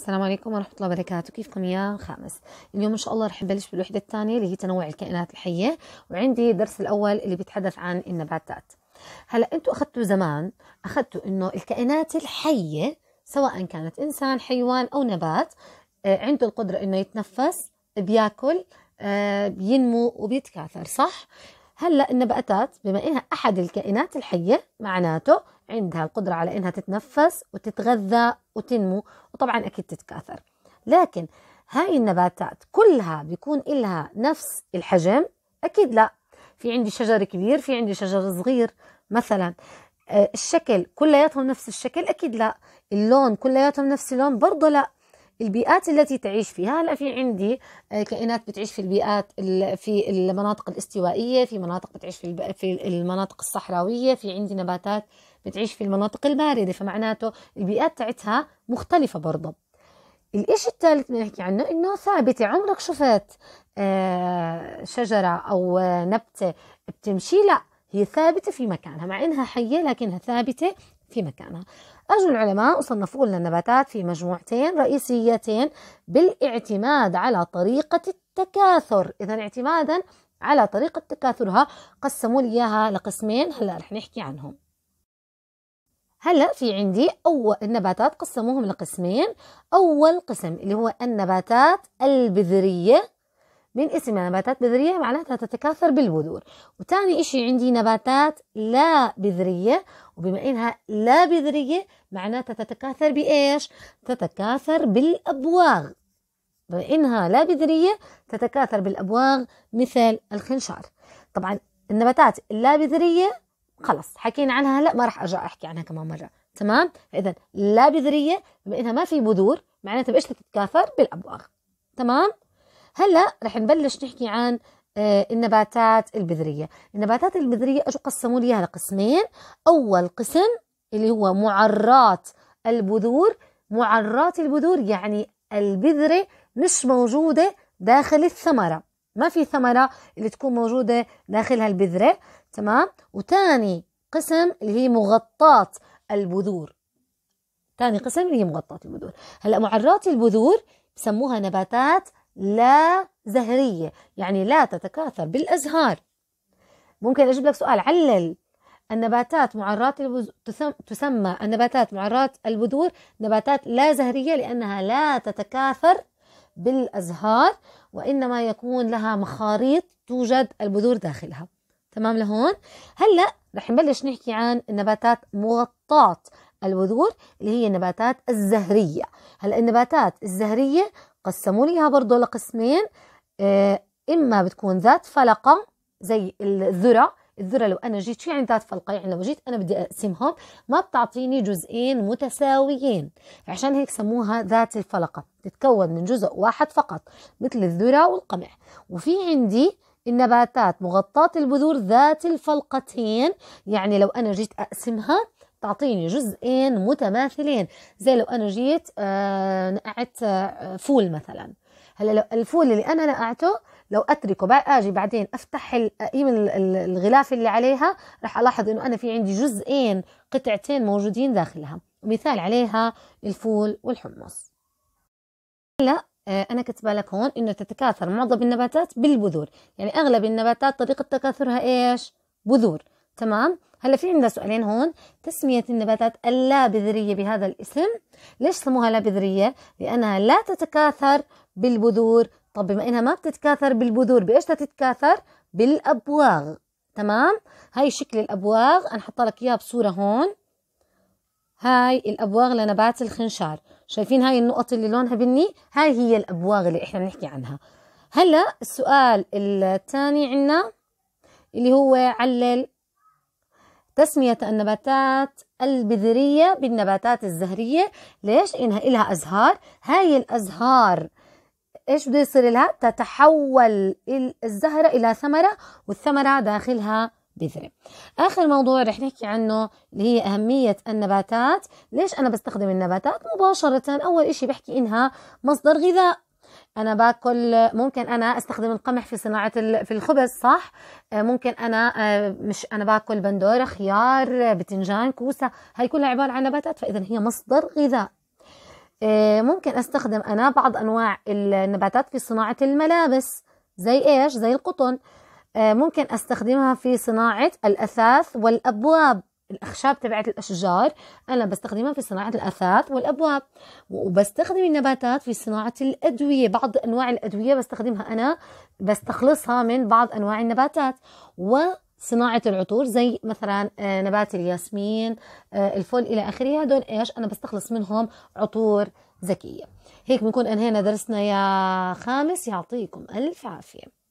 السلام عليكم ورحمة الله وبركاته كيفكم يا خامس اليوم إن شاء الله رح نبلش بالوحدة الثانية اللي هي تنوع الكائنات الحية وعندي الدرس الأول اللي بيتحدث عن النباتات هلا أنتوا أخذتوا زمان أخذتوا إنه الكائنات الحية سواء كانت إنسان حيوان أو نبات آه، عنده القدرة إنه يتنفس بياكل آه، بينمو وبيتكاثر صح؟ هلا النباتات بما إنها أحد الكائنات الحية معناته عندها القدرة على إنها تتنفس وتتغذى وتنمو وطبعا أكيد تتكاثر لكن هاي النباتات كلها بيكون إلها نفس الحجم أكيد لا في عندي شجر كبير في عندي شجر صغير مثلا آه، الشكل كلياتهم نفس الشكل أكيد لا اللون كلياتهم نفس اللون برضه لا البيئات التي تعيش فيها هلا في عندي آه، كائنات بتعيش في البيئات في المناطق الاستوائيه في مناطق بتعيش في في المناطق الصحراويه في عندي نباتات بتعيش في المناطق البارده فمعناته البيئات تاعتها مختلفه برضه الإشي الثالث نحكي عنه إنه ثابتة عمرك شفت آه، شجرة أو آه، نبتة بتمشي لأ هي ثابتة في مكانها مع إنها حية لكنها ثابتة في مكانها أجل العلماء وصنفوا لنا النباتات في مجموعتين رئيسيتين بالاعتماد على طريقة التكاثر إذا اعتمادا على طريقة تكاثرها قسموا لي إياها لقسمين هلأ رح نحكي عنهم هلا في عندي اول النباتات قسموهم لقسمين اول قسم اللي هو النباتات البذريه من اسمها نباتات بذرية معناتها تتكاثر بالبذور وتاني إشي عندي نباتات لا بذرية وبما إنها لا بذرية معناتها تتكاثر بإيش؟ تتكاثر بالأبواغ بما إنها لا بذرية تتكاثر بالأبواغ مثل الخنشار طبعا النباتات اللا بذرية خلص حكينا عنها هلا ما راح أرجع أحكي عنها كمان مرة تمام؟ إذا لا بذرية بما إنها ما في بذور معناتها بإيش تتكاثر؟ بالأبواغ تمام؟ هلا رح نبلش نحكي عن آه، النباتات البذرية النباتات البذرية اجوا قسموا لي اياها لقسمين اول قسم اللي هو معرات البذور معرات البذور يعني البذرة مش موجودة داخل الثمرة ما في ثمرة اللي تكون موجودة داخلها البذرة تمام وتاني قسم اللي هي مغطاة البذور تاني قسم اللي هي مغطاة البذور هلا معرات البذور بسموها نباتات لا زهرية يعني لا تتكاثر بالأزهار ممكن أجيب لك سؤال علل النباتات معرات تسمى النباتات معرات البذور نباتات لا زهرية لأنها لا تتكاثر بالأزهار وإنما يكون لها مخاريط توجد البذور داخلها تمام لهون هلأ رح نبلش نحكي عن النباتات مغطاة البذور اللي هي النباتات الزهرية هلا النباتات الزهرية قسموا ليها برضه لقسمين آه، اما بتكون ذات فلقه زي الذره الذرة لو أنا جيت شو يعني ذات فلقة يعني لو جيت أنا بدي أقسمهم ما بتعطيني جزئين متساويين عشان هيك سموها ذات الفلقة تتكون من جزء واحد فقط مثل الذرة والقمح وفي عندي النباتات مغطاة البذور ذات الفلقتين يعني لو أنا جيت أقسمها تعطيني جزئين متماثلين زي لو أنا جيت آه، نقعت آه، فول مثلا هلا الفول اللي أنا نقعته لو اتركه بقى اجي بعدين افتح آه، ايمن الغلاف اللي عليها راح الاحظ انه انا في عندي جزئين قطعتين موجودين داخلها مثال عليها الفول والحمص هلا انا كتبه لك هون انه تتكاثر معظم النباتات بالبذور يعني اغلب النباتات طريقه تكاثرها ايش بذور تمام هلا في عندنا سؤالين هون تسمية النباتات اللا بذرية بهذا الاسم ليش سموها لا بذرية لأنها لا تتكاثر بالبذور طب بما إنها ما بتتكاثر بالبذور بإيش تتكاثر بالأبواغ تمام هاي شكل الأبواغ أنا حاطة لك إياها بصورة هون هاي الأبواغ لنبات الخنشار شايفين هاي النقط اللي لونها بني هاي هي الأبواغ اللي إحنا بنحكي عنها هلا السؤال الثاني عنا اللي هو علل تسمية النباتات البذرية بالنباتات الزهرية ليش؟ إنها إلها أزهار هاي الأزهار إيش بده يصير لها؟ تتحول الزهرة إلى ثمرة والثمرة داخلها بذرة آخر موضوع رح نحكي عنه اللي هي أهمية النباتات ليش أنا بستخدم النباتات مباشرة أول إشي بحكي إنها مصدر غذاء انا باكل ممكن انا استخدم القمح في صناعه في الخبز صح آه، ممكن انا آه، مش انا باكل بندوره خيار آه، بتنجان كوسه هاي كلها عباره عن نباتات فاذا هي مصدر غذاء ممكن استخدم انا بعض انواع النباتات في صناعه الملابس زي ايش زي القطن ممكن استخدمها في صناعه الاثاث والابواب الأخشاب تبعت الأشجار أنا بستخدمها في صناعة الأثاث والأبواب وبستخدم النباتات في صناعة الأدوية بعض أنواع الأدوية بستخدمها أنا بستخلصها من بعض أنواع النباتات و صناعة العطور زي مثلا آه، نبات الياسمين آه، الفل إلى آخره هدول إيش أنا بستخلص منهم عطور ذكية هيك بنكون أنهينا درسنا يا خامس يعطيكم ألف عافية